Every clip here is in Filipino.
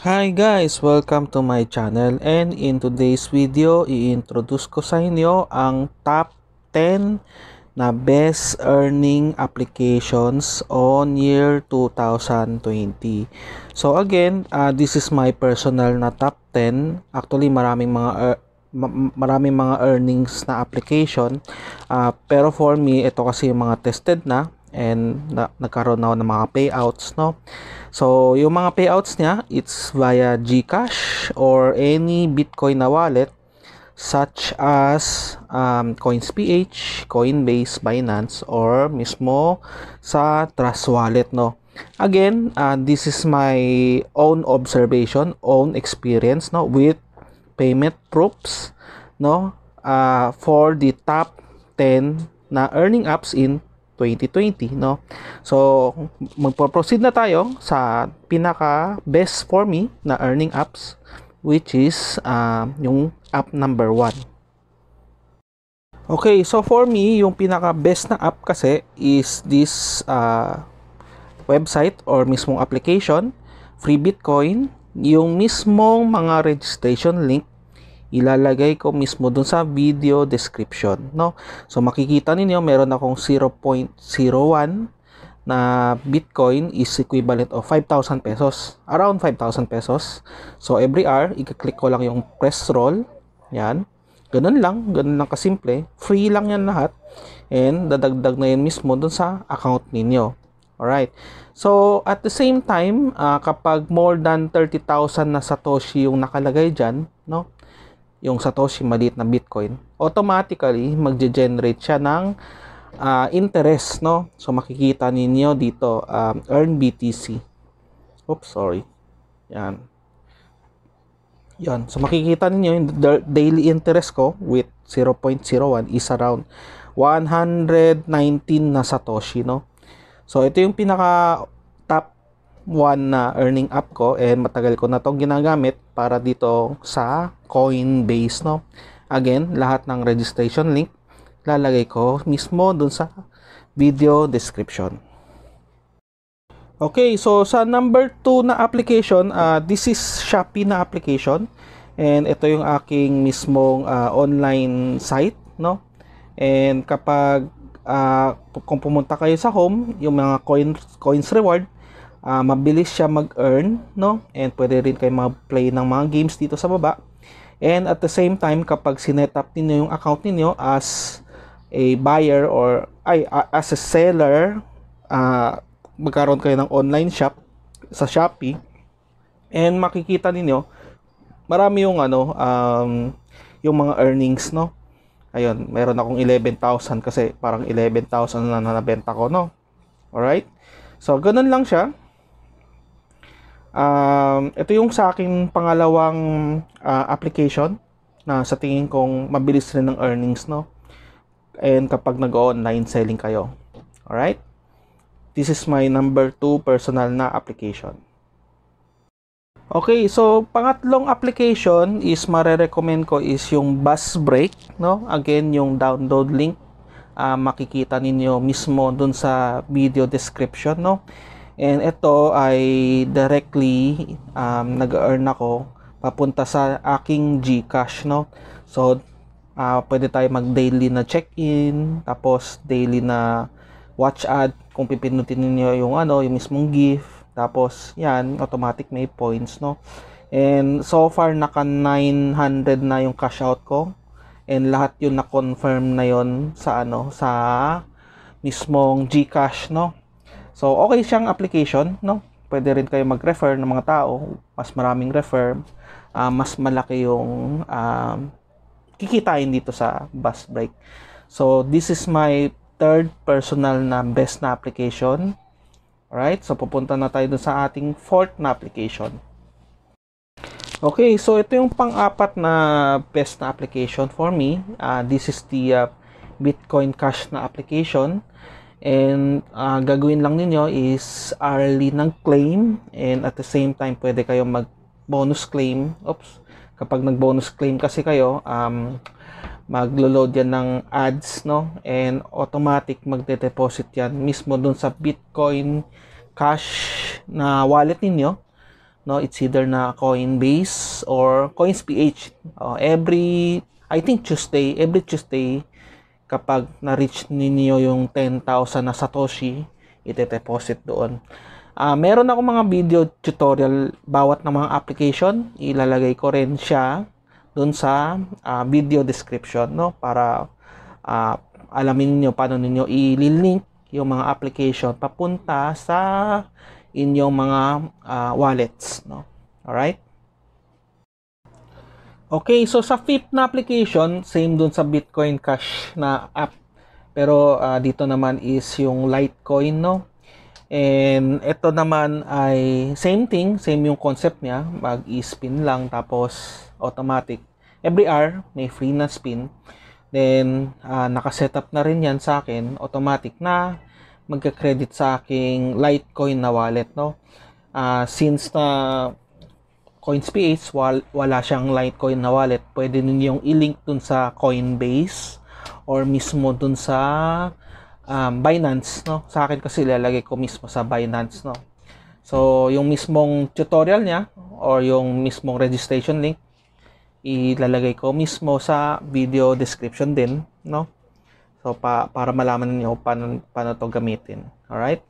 Hi guys! Welcome to my channel and in today's video, i-introduce ko sa inyo ang top 10 na best earning applications on year 2020. So again, uh, this is my personal na top 10. Actually, maraming mga er maraming mga earnings na application. Uh, pero for me, ito kasi yung mga tested na and na- nagkaroon na ako ng mga payouts no so yung mga payouts niya it's via GCash or any Bitcoin na wallet such as um, CoinsPH, Coinbase, Binance or mismo sa Trust Wallet no. Again, uh, this is my own observation, own experience no with payment proofs no uh, for the top 10 na earning apps in 2020, no? So, magpo-proceed na tayo sa pinaka best for me na earning apps which is uh, yung app number 1. Okay, so for me, yung pinaka best na app kasi is this uh, website or mismong application, free Bitcoin, yung mismong mga registration link ilalagay ko mismo dun sa video description, no? So makikita ninyo meron akong 0.01 na Bitcoin is equivalent of 5,000 pesos. Around 5,000 pesos. So every hour, i-click ko lang yung press roll. Yan. Ganun lang, ganun lang kasimple. Free lang yan lahat. And dadagdag na yan mismo dun sa account ninyo. Alright. So, at the same time, uh, kapag more than 30,000 na Satoshi yung nakalagay dyan, no? yung Satoshi maliit na Bitcoin, automatically magje-generate siya ng uh, interest, no? So makikita ninyo dito um, earn BTC. Oops, sorry. Yan. Yan. So makikita ninyo yung daily interest ko with 0.01 is around 119 na Satoshi, no? So ito yung pinaka top 1 na earning app ko and matagal ko na tong ginagamit para dito sa Coinbase, no? Again, lahat ng registration link lalagay ko mismo dun sa video description. Okay, so sa number 2 na application, uh, this is Shopee na application. And ito yung aking mismong uh, online site, no? And kapag uh, kung pumunta kayo sa home, yung mga coins coins reward, uh, mabilis siya mag-earn, no? And pwede rin kayo mag-play ng mga games dito sa baba. And at the same time, kapag sinet up ninyo yung account ninyo as a buyer or ay as a seller, uh, magkaroon kayo ng online shop sa Shopee and makikita ninyo marami yung ano um, yung mga earnings no ayun meron akong 11,000 kasi parang 11,000 na nabenta ko no alright so ganun lang siya Um, ito yung sa akin pangalawang uh, application na sa tingin kong mabilis rin ng earnings, no? And kapag nag-online selling kayo. all right This is my number 2 personal na application. Okay, so pangatlong application is marerecommend ko is yung Bus Break, no? Again, yung download link uh, makikita ninyo mismo dun sa video description, no? And ito ay directly um, nag-earn ako papunta sa aking GCash, no? So, uh, pwede tayo mag-daily na check-in, tapos daily na watch ad kung pipinutin niyo yung ano, yung mismong gift. Tapos, yan, automatic may points, no? And so far, naka 900 na yung cash out ko. And lahat yun na-confirm na yon sa ano, sa mismong GCash, no? So, okay siyang application, no? Pwede rin kayo mag-refer ng mga tao, mas maraming refer, uh, mas malaki yung uh, kikitain dito sa bus break. So, this is my third personal na best na application. Alright, so pupunta na tayo dun sa ating fourth na application. Okay, so ito yung pang-apat na best na application for me. Uh, this is the uh, Bitcoin Cash na application. And uh, gagawin lang ninyo is early ng claim and at the same time pwede kayong mag bonus claim. Oops. Kapag nag-bonus claim kasi kayo, um, maglo-load yan ng ads, no? And automatic magde-deposit yan mismo dun sa Bitcoin cash na wallet ninyo. No, it's either na Coinbase or Coins PH oh, every I think Tuesday, every Tuesday kapag na-reach ninyo yung 10,000 na Satoshi, ite-deposit doon. Uh, meron ako mga video tutorial bawat ng mga application, ilalagay ko rin siya doon sa uh, video description no para uh, alamin niyo paano niyo i-link yung mga application papunta sa inyong mga uh, wallets no. All right? Okay, so sa fifth na application, same dun sa Bitcoin Cash na app. Pero uh, dito naman is yung Litecoin, no? And ito naman ay same thing, same yung concept niya. Mag-spin lang tapos automatic. Every hour, may free na spin. Then, uh, ah, nakasetup na rin yan sa akin. Automatic na magka-credit sa aking Litecoin na wallet, no? Uh, since na Coinspace, wal, wala siyang Litecoin na wallet, pwede ninyong i-link dun sa Coinbase or mismo dun sa um, Binance, no? Sa akin kasi lalagay ko mismo sa Binance, no? So, yung mismong tutorial niya or yung mismong registration link, ilalagay ko mismo sa video description din, no? So, pa, para malaman niyo paano, paano to gamitin. Alright?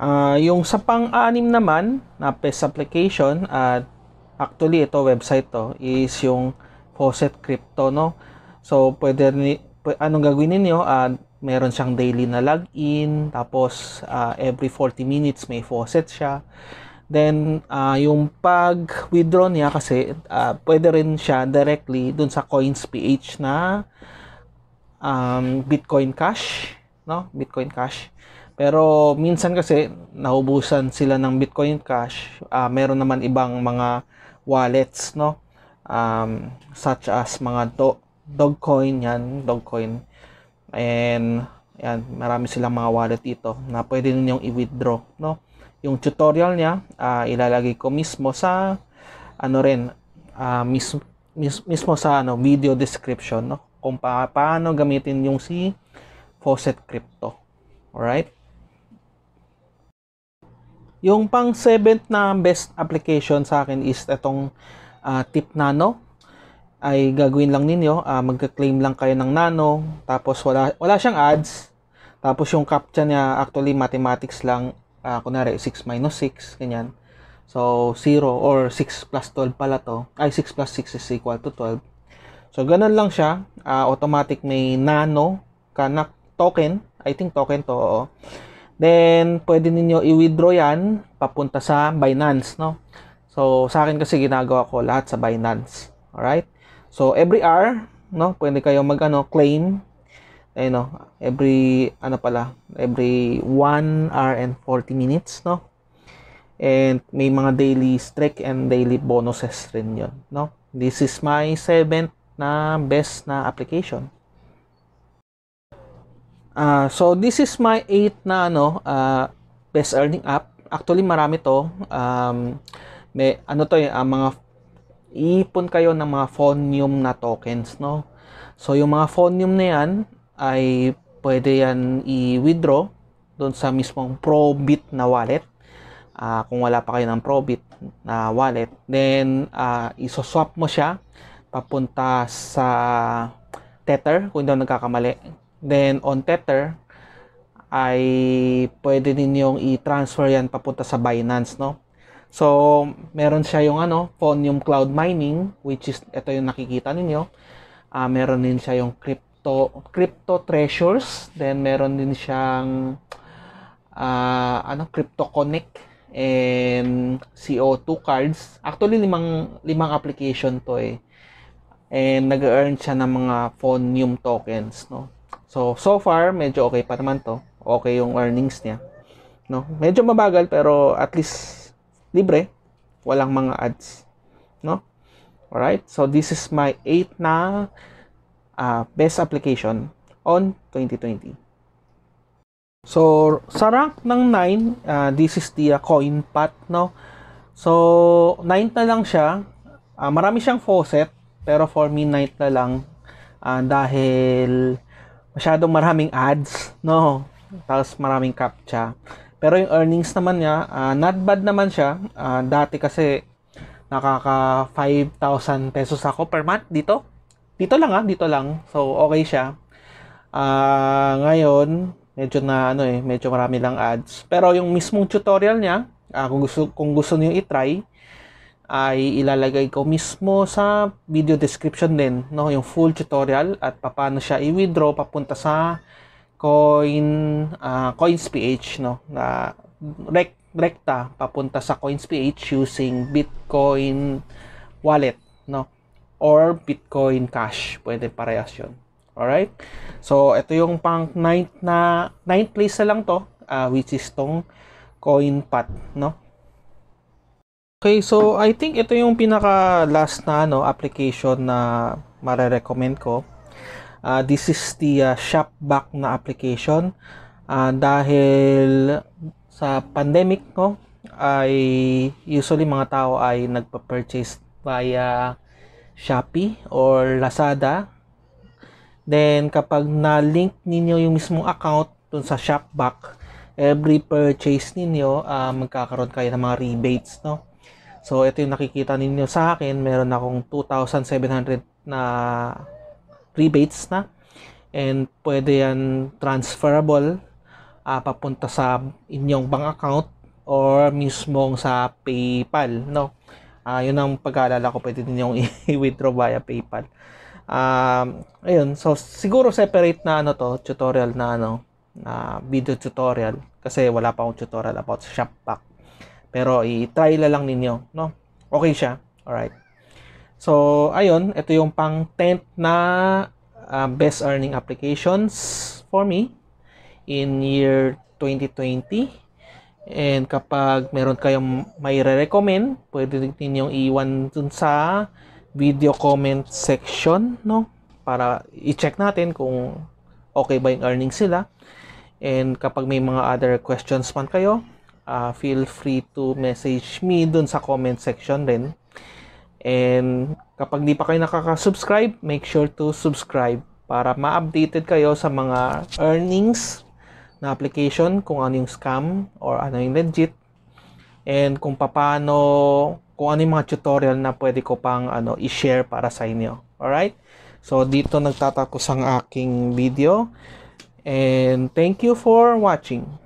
Uh, yung sa pang-anim naman na PES application at uh, actually ito website to is yung Faucet Crypto no. So pwede ni anong gagawin niyo at uh, meron siyang daily na login tapos uh, every 40 minutes may faucet siya. Then uh, yung pag-withdraw niya kasi uh, pwede rin siya directly dun sa Coins PH na um, Bitcoin Cash, no? Bitcoin Cash. Pero minsan kasi nahubusan sila ng Bitcoin Cash. Uh, meron naman ibang mga wallets, no? Um, such as mga do- Dogcoin, yan, Dogcoin. And yan, marami silang mga wallet dito na pwede ninyong i-withdraw, no? Yung tutorial niya, uh, ilalagay ko mismo sa ano rin, uh, mis- mis- mismo sa ano video description, no? Kung pa- paano gamitin yung si Faucet Crypto. All right? Yung pang seventh na best application sa akin is itong uh, tip nano ay gagawin lang ninyo, uh, magka-claim lang kayo ng nano, tapos wala wala siyang ads. Tapos yung captcha niya actually mathematics lang, uh, kunwari 6 minus 6, ganyan. So 0 or 6 plus 12 pala to. Ay 6 plus 6 is equal to 12. So ganun lang siya, uh, automatic may nano kanak token, I think token to. Oo Then, pwede ninyo i-withdraw yan papunta sa Binance, no? So, sa akin kasi ginagawa ko lahat sa Binance. Alright? So, every hour, no? Pwede kayo mag, ano, claim. Eh, no? Every, ano pala? Every 1 hour and 40 minutes, no? And may mga daily streak and daily bonuses rin yon no? This is my 7th na best na application. Uh, so this is my 8 na ano, uh, best earning app. Actually marami to. Um, may ano to yung uh, eh, ah, mga ipon kayo ng mga phonium na tokens no. So yung mga phonium na yan ay pwede yan i-withdraw doon sa mismong Probit na wallet. Uh, kung wala pa kayo ng Probit na wallet, then uh, iso-swap mo siya papunta sa Tether kung daw nagkakamali. Then on Tether ay pwede ninyong i-transfer yan papunta sa Binance, no? So, meron siya yung ano, Phonium Cloud Mining, which is, ito yung nakikita ninyo. Uh, meron din siya yung crypto, crypto treasures. Then, meron din siyang, uh, ano, Crypto Connect and CO2 cards. Actually, limang, limang application to eh. And nag-earn siya ng mga Phonium tokens, no? So, so far, medyo okay pa naman to. Okay yung earnings niya. No? Medyo mabagal, pero at least libre. Walang mga ads. No? Alright? So, this is my 8 na uh, best application on 2020. So, sa rank ng 9, uh, ah, this is the uh, coin pot, no? So, 9 na lang siya. Uh, marami siyang faucet, pero for me, 9 na lang. Uh, dahil masyadong maraming ads, no? Tapos maraming captcha. Pero yung earnings naman niya, uh, not bad naman siya. Uh, dati kasi nakaka 5,000 pesos ako per month dito. Dito lang ah, dito lang. So okay siya. Uh, ngayon, medyo na ano eh, medyo marami lang ads. Pero yung mismong tutorial niya, uh, kung gusto kung gusto niyo i-try, ay ilalagay ko mismo sa video description din no yung full tutorial at paano siya i-withdraw papunta sa coin uh, coins PH no na rec rekta papunta sa coins PH using Bitcoin wallet no or Bitcoin Cash pwede parehas yun right so ito yung pang 9 na 9 place na lang to uh, which is tong coin path no Okay, so I think ito yung pinaka last na ano application na mare-recommend ko. Uh, this is the uh, Shopback na application uh, dahil sa pandemic ko ay usually mga tao ay nagpa-purchase via Shopee or Lazada. Then kapag na-link ninyo yung mismong account dun sa Shopback, every purchase ninyo uh, magkakaroon kayo ng mga rebates no So, ito yung nakikita ninyo sa akin. Meron akong 2,700 na rebates na. And pwede yan transferable uh, papunta sa inyong bank account or mismong sa PayPal. No? Uh, yun ang pag-aalala ko. Pwede ninyong i-withdraw via PayPal. Um, ayun. So, siguro separate na ano to, tutorial na ano, na uh, video tutorial. Kasi wala pa akong tutorial about Shopback pero i-try la lang ninyo, no? Okay siya. All right. So, ayun, ito yung pang 10th na uh, best earning applications for me in year 2020. And kapag meron kayong may re-recommend, pwede ninyong iwan dun sa video comment section, no? Para i-check natin kung okay ba yung earning sila. And kapag may mga other questions man kayo, uh, feel free to message me dun sa comment section rin. And kapag di pa kayo nakaka-subscribe, make sure to subscribe para ma-updated kayo sa mga earnings na application, kung ano yung scam or ano yung legit. And kung paano, kung ano yung mga tutorial na pwede ko pang ano, i-share para sa inyo. Alright? So, dito nagtatapos ang aking video. And thank you for watching.